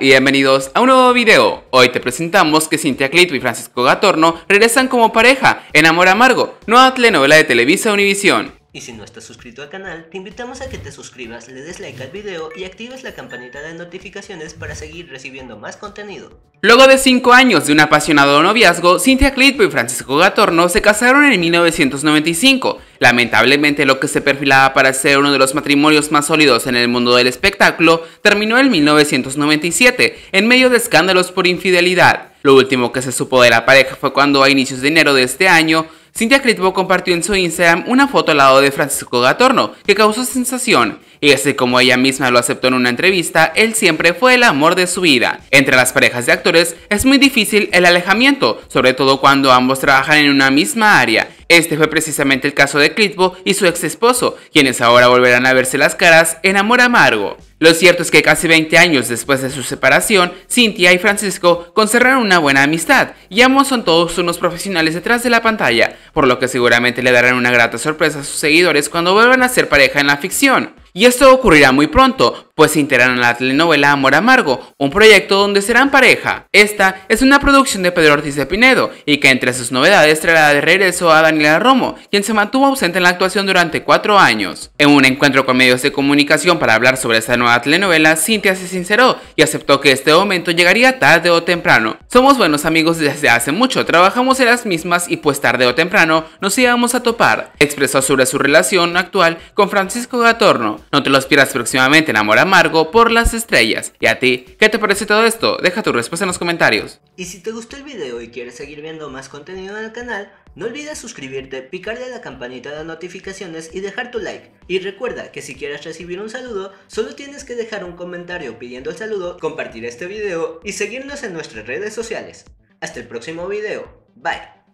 y bienvenidos a un nuevo video. Hoy te presentamos que Cynthia Clito y Francisco Gatorno regresan como pareja en Amor Amargo, nueva telenovela de Televisa Univisión. Y si no estás suscrito al canal, te invitamos a que te suscribas, le des like al video y actives la campanita de notificaciones para seguir recibiendo más contenido. Luego de 5 años de un apasionado noviazgo, Cynthia Clitbo y Francisco Gatorno se casaron en 1995 Lamentablemente lo que se perfilaba para ser uno de los matrimonios más sólidos en el mundo del espectáculo terminó en 1997 en medio de escándalos por infidelidad. Lo último que se supo de la pareja fue cuando a inicios de enero de este año, Cynthia Clitbo compartió en su Instagram una foto al lado de Francisco Gatorno que causó sensación. Y así como ella misma lo aceptó en una entrevista, él siempre fue el amor de su vida. Entre las parejas de actores es muy difícil el alejamiento, sobre todo cuando ambos trabajan en una misma área este fue precisamente el caso de Clitbo y su ex esposo, quienes ahora volverán a verse las caras en amor amargo. Lo cierto es que casi 20 años después de su separación, Cynthia y Francisco conservaron una buena amistad y ambos son todos unos profesionales detrás de la pantalla, por lo que seguramente le darán una grata sorpresa a sus seguidores cuando vuelvan a ser pareja en la ficción. Y esto ocurrirá muy pronto, pues se integran la telenovela Amor Amargo, un proyecto donde serán pareja. Esta es una producción de Pedro Ortiz de Pinedo y que entre sus novedades traerá de regreso a Daniela Romo, quien se mantuvo ausente en la actuación durante cuatro años. En un encuentro con medios de comunicación para hablar sobre esta nueva telenovela, Cintia se sinceró y aceptó que este momento llegaría tarde o temprano. Somos buenos amigos desde hace mucho, trabajamos en las mismas y pues tarde o temprano nos íbamos a topar. Expresó sobre su relación actual con Francisco Gatorno. No te lo pierdas próximamente en Amor Amargo amargo por las estrellas. ¿Y a ti? ¿Qué te parece todo esto? Deja tu respuesta en los comentarios. Y si te gustó el video y quieres seguir viendo más contenido en el canal, no olvides suscribirte, picarle a la campanita de notificaciones y dejar tu like. Y recuerda que si quieres recibir un saludo, solo tienes que dejar un comentario pidiendo el saludo, compartir este video y seguirnos en nuestras redes sociales. Hasta el próximo video. Bye.